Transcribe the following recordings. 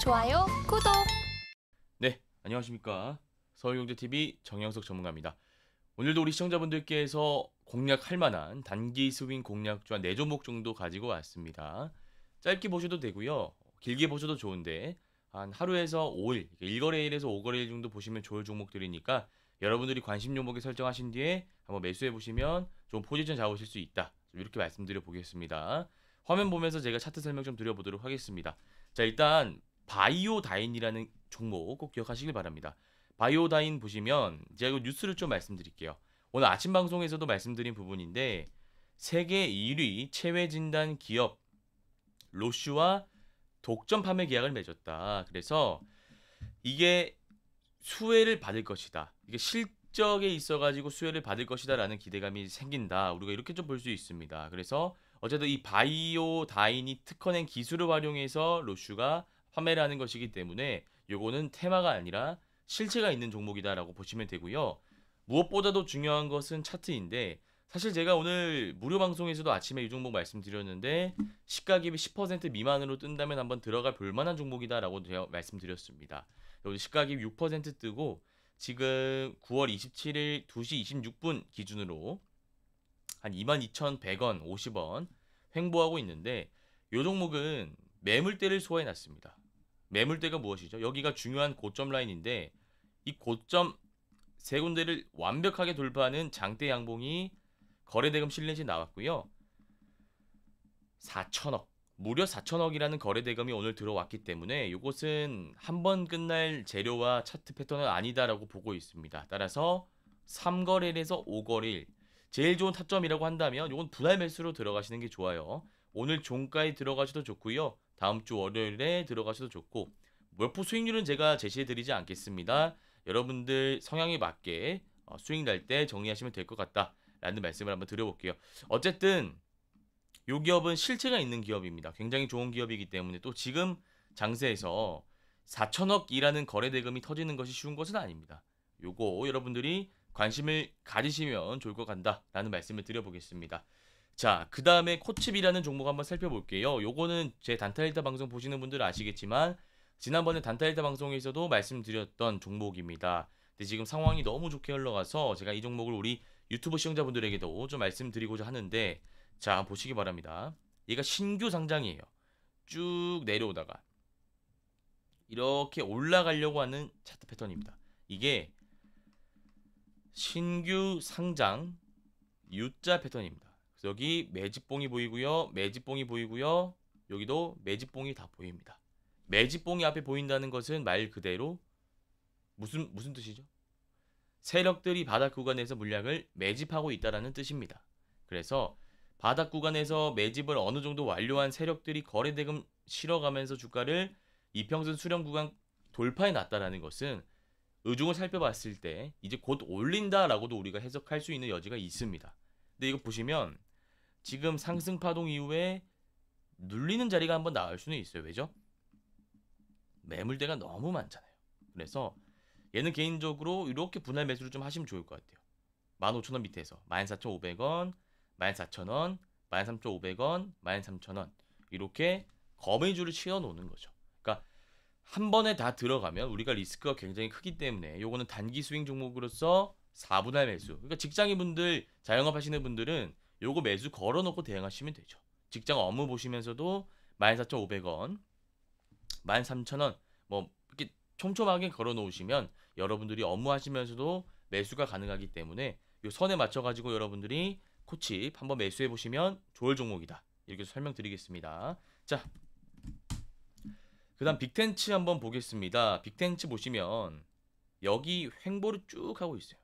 좋아요, 구독. 네, 안녕하십니까. 서울경제TV 정영석 전문가입니다. 오늘도 우리 시청자분들께서 공략할 만한 단기 스윙 공략주와 내조목 네 정도 가지고 왔습니다. 짧게 보셔도 되고요. 길게 보셔도 좋은데 한 하루에서 5일, 1거래일에서 5거래일 정도 보시면 좋을 종목들이니까 여러분들이 관심 종목에 설정하신 뒤에 한번 매수해 보시면 좀 포지션 잡으실 수 있다. 이렇게 말씀드려 보겠습니다. 화면 보면서 제가 차트 설명 좀 드려보도록 하겠습니다. 자 일단 바이오다인이라는 종목 꼭 기억하시길 바랍니다. 바이오다인 보시면 제가 뉴스를 좀 말씀드릴게요. 오늘 아침 방송에서도 말씀드린 부분인데 세계 1위 체외 진단 기업 로슈와 독점 판매 계약을 맺었다. 그래서 이게 수혜를 받을 것이다. 이게 실적에 있어 가지고 수혜를 받을 것이다라는 기대감이 생긴다. 우리가 이렇게 좀 볼 수 있습니다. 그래서 어쨌든 이 바이오다인이 특허낸 기술을 활용해서 로슈가 판매를 하는 것이기 때문에 요거는 테마가 아니라 실체가 있는 종목이다라고 보시면 되고요. 무엇보다도 중요한 것은 차트인데 사실 제가 오늘 무료 방송에서도 아침에 이 종목 말씀드렸는데 시가기이10% 미만으로 뜬다면 한번 들어가 볼 만한 종목이다라고 제가 말씀드렸습니다. 여기 시가기이6% 뜨고 지금 9월 27일 2시 26분 기준으로 한 22,100원, 50원 횡보하고 있는데 이 종목은 매물대를 소화해 놨습니다. 매물대가 무엇이죠? 여기가 중요한 고점 라인인데 이 고점 세 군데를 완벽하게 돌파하는 장대 양봉이 거래대금 실린지 나왔고요. 4천억 무려 4천억이라는 거래대금이 오늘 들어왔기 때문에 이것은 한 번 끝날 재료와 차트 패턴은 아니다라고 보고 있습니다. 따라서 3거래일에서 5거래일 제일 좋은 타점이라고 한다면 이건 분할 매수로 들어가시는 게 좋아요. 오늘 종가에 들어가셔도 좋고요. 다음 주 월요일에 들어가셔도 좋고 월포 수익률은 제가 제시해드리지 않겠습니다. 여러분들 성향에 맞게 어, 수익 날 때 정리하시면 될 것 같다라는 말씀을 한번 드려볼게요. 어쨌든 이 기업은 실체가 있는 기업입니다. 굉장히 좋은 기업이기 때문에 또 지금 장세에서 4천억이라는 거래 대금이 터지는 것이 쉬운 것은 아닙니다. 요거 여러분들이 관심을 가지시면 좋을 것 같다라는 말씀을 드려보겠습니다. 자, 그 다음에 코칩이라는 종목 한번 살펴볼게요. 요거는 제 단타일타 방송 보시는 분들은 아시겠지만 지난번에 단타일타 방송에서도 말씀드렸던 종목입니다. 근데 지금 상황이 너무 좋게 흘러가서 제가 이 종목을 우리 유튜브 시청자분들에게도 좀 말씀드리고자 하는데 자, 보시기 바랍니다. 얘가 신규 상장이에요. 쭉 내려오다가 이렇게 올라가려고 하는 차트 패턴입니다. 이게 신규 상장 U자 패턴입니다. 여기 매집봉이 보이고요. 매집봉이 보이고요. 여기도 매집봉이 다 보입니다. 매집봉이 앞에 보인다는 것은 말 그대로 무슨 무슨 뜻이죠? 세력들이 바닥 구간에서 물량을 매집하고 있다라는 뜻입니다. 그래서 바닥 구간에서 매집을 어느 정도 완료한 세력들이 거래 대금 실어가면서 주가를 이평선 수렴 구간 돌파해 놨다라는 것은 의중을 살펴봤을 때 이제 곧 올린다라고도 우리가 해석할 수 있는 여지가 있습니다. 근데 이거 보시면 지금 상승 파동 이후에 눌리는 자리가 한번 나올 수는 있어요. 왜죠? 매물대가 너무 많잖아요. 그래서 얘는 개인적으로 이렇게 분할 매수를 좀 하시면 좋을 것 같아요. 15,000원 밑에서 14,500원, 14,000원, 13,500원, 13,000원 이렇게 거미줄을 치워 놓는 거죠. 그러니까 한 번에 다 들어가면 우리가 리스크가 굉장히 크기 때문에 요거는 단기 스윙 종목으로서 4분할 매수. 그러니까 직장인 분들, 자영업 하시는 분들은 요거 매수 걸어놓고 대응하시면 되죠. 직장 업무 보시면서도 14,500원, 13,000원 뭐 이렇게 촘촘하게 걸어놓으시면 여러분들이 업무하시면서도 매수가 가능하기 때문에 요 선에 맞춰가지고 여러분들이 코칩 한번 매수해 보시면 좋을 종목이다. 이렇게 설명드리겠습니다. 자, 그 다음 빅텐츠 한번 보겠습니다. 빅텐츠 보시면 여기 횡보를 쭉 하고 있어요.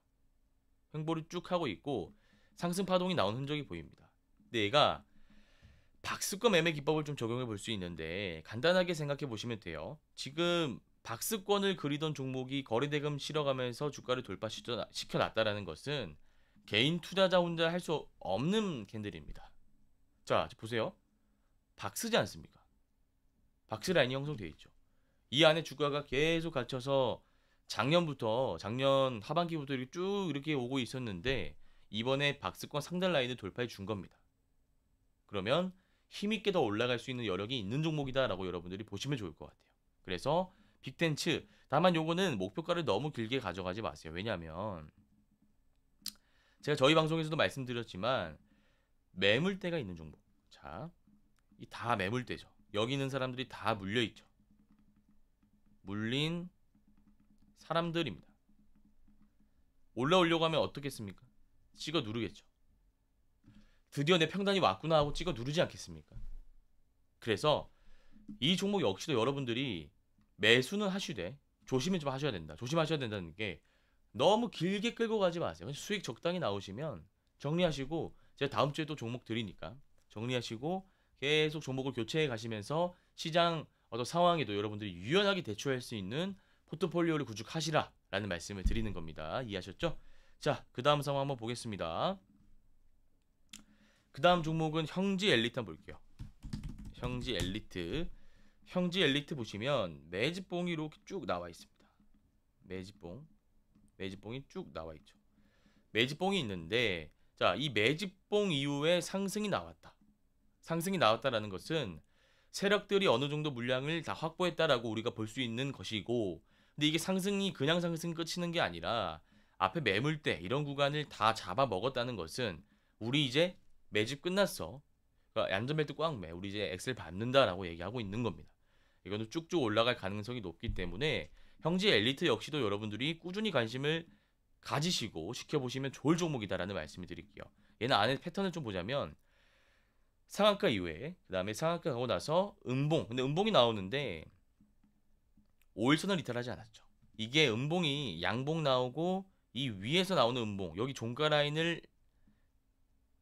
횡보를 쭉 하고 있고 상승 파동이 나온 흔적이 보입니다. 근데 얘가 박스권 매매 기법을 좀 적용해 볼 수 있는데 간단하게 생각해 보시면 돼요. 지금 박스권을 그리던 종목이 거래대금 실어가면서 주가를 돌파시켜놨다라 것은 개인 투자자 혼자 할 수 없는 캔들입니다. 자, 보세요. 박스지 않습니까? 박스 라인이 형성되어 있죠. 이 안에 주가가 계속 갇혀서 작년부터 작년 하반기부터 이렇게 쭉 이렇게 오고 있었는데 이번에 박스권 상단 라인을 돌파해 준 겁니다. 그러면 힘있게 더 올라갈 수 있는 여력이 있는 종목이다라고 여러분들이 보시면 좋을 것 같아요. 그래서 빅텐츠 다만 요거는 목표가를 너무 길게 가져가지 마세요. 왜냐하면 제가 저희 방송에서도 말씀드렸지만 매물대가 있는 종목. 자, 이 다 매물대죠. 여기 있는 사람들이 다 물려 있죠. 물린 사람들입니다. 올라오려고 하면 어떻겠습니까? 찍어 누르겠죠. 드디어 내 평단이 왔구나 하고 찍어 누르지 않겠습니까? 그래서 이 종목 역시도 여러분들이 매수는 하시되 조심은 좀 하셔야 된다. 조심하셔야 된다는 게 너무 길게 끌고 가지 마세요. 수익 적당히 나오시면 정리하시고 제가 다음 주에 또 종목 드리니까 정리하시고 계속 종목을 교체해 가시면서 시장 어떤 상황에도 여러분들이 유연하게 대처할 수 있는 포트폴리오를 구축하시라라는 말씀을 드리는 겁니다. 이해하셨죠? 자, 그 다음 상황 한번 보겠습니다. 그 다음 종목은 형지 엘리트 한번 볼게요. 형지 엘리트. 형지 엘리트 보시면 매집봉이 이렇게 쭉 나와 있습니다. 매집봉. 매집봉이 쭉 나와 있죠. 매집봉이 있는데 자, 이 매집봉 이후에 상승이 나왔다. 상승이 나왔다라는 것은 세력들이 어느 정도 물량을 다 확보했다라고 우리가 볼 수 있는 것이고 근데 이게 상승이 그냥 상승 끝이는 게 아니라 앞에 매물대 이런 구간을 다 잡아 먹었다는 것은 우리 이제 매집 끝났어. 그러니까 안전벨트 꽉 매. 우리 이제 엑셀 밟는다라고 얘기하고 있는 겁니다. 이거는 쭉쭉 올라갈 가능성이 높기 때문에 형제 엘리트 역시도 여러분들이 꾸준히 관심을 가지시고 지켜보시면 좋을 종목이다라는 말씀을 드릴게요. 얘는 안에 패턴을 좀 보자면 상한가 이후에 그 다음에 상한가 가고 나서 음봉 근데 음봉이 나오는데 5일선을 이탈하지 않았죠. 이게 음봉이 양봉 나오고 이 위에서 나오는 음봉 여기 종가 라인을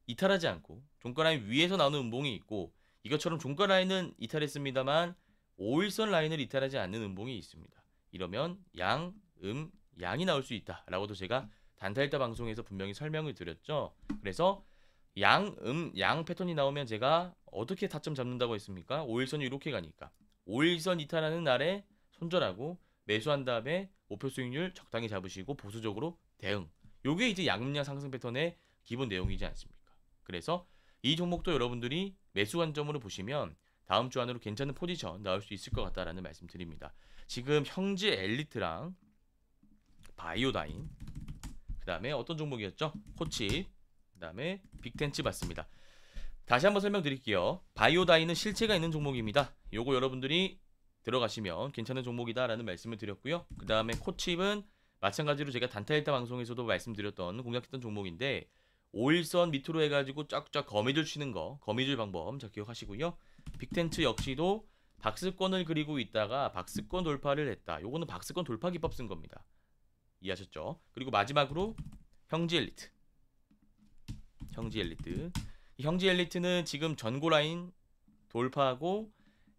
이탈하지 않고 종가 라인 위에서 나오는 음봉이 있고 이것처럼 종가 라인은 이탈했습니다만 5일선 라인을 이탈하지 않는 음봉이 있습니다. 이러면 양, 음, 양이 나올 수 있다라고도 제가 단타일타 방송에서 분명히 설명을 드렸죠. 그래서 양, 음, 양 패턴이 나오면 제가 어떻게 타점 잡는다고 했습니까? 5일선이 이렇게 가니까 5일선 이탈하는 날에 손절하고 매수한 다음에 목표 수익률 적당히 잡으시고 보수적으로 대응. 요게 이제 양음량 상승 패턴의 기본 내용이지 않습니까? 그래서 이 종목도 여러분들이 매수 관점으로 보시면 다음 주 안으로 괜찮은 포지션 나올 수 있을 것 같다라는 말씀드립니다. 지금 형제 엘리트랑 바이오다인 그다음에 어떤 종목이었죠? 코치 그다음에 빅텐츠 봤습니다. 다시 한번 설명드릴게요. 바이오다인은 실체가 있는 종목입니다. 요거 여러분들이 들어가시면 괜찮은 종목이다라는 말씀을 드렸고요. 그 다음에 코칩은 마찬가지로 제가 단타 일타 방송에서도 말씀드렸던 공략했던 종목인데 5일선 밑으로 해가지고 쫙쫙 거미줄 치는 거 거미줄 방법 잘 기억하시고요. 빅텐트 역시도 박스권을 그리고 있다가 박스권 돌파를 했다. 요거는 박스권 돌파 기법 쓴 겁니다. 이해하셨죠? 그리고 마지막으로 형지 엘리트 형지 엘리트 형지 엘리트는 지금 전고 라인 돌파하고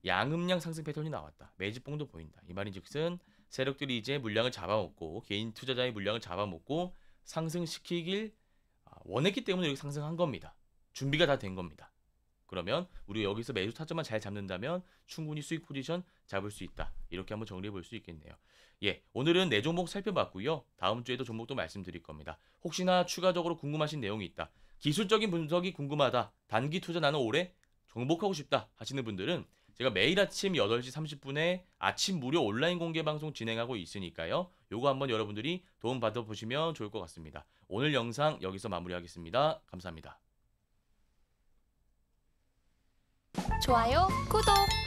양음량 상승 패턴이 나왔다. 매집봉도 보인다. 이 말인즉슨 세력들이 이제 물량을 잡아먹고 개인 투자자의 물량을 잡아먹고 상승시키길 아, 원했기 때문에 여기 상승한 겁니다. 준비가 다 된 겁니다. 그러면 우리 여기서 매수 타점만 잘 잡는다면 충분히 수익 포지션 잡을 수 있다. 이렇게 한번 정리해 볼 수 있겠네요. 예, 오늘은 네 종목 살펴봤고요. 다음 주에도 종목도 말씀드릴 겁니다. 혹시나 추가적으로 궁금하신 내용이 있다. 기술적인 분석이 궁금하다. 단기 투자 나는 올해 정복하고 싶다 하시는 분들은 제가 매일 아침 8시 30분에 아침 무료 온라인 공개 방송 진행하고 있으니까요. 요거 한번 여러분들이 도움 받아 보시면 좋을 것 같습니다. 오늘 영상 여기서 마무리하겠습니다. 감사합니다. 좋아요, 구독.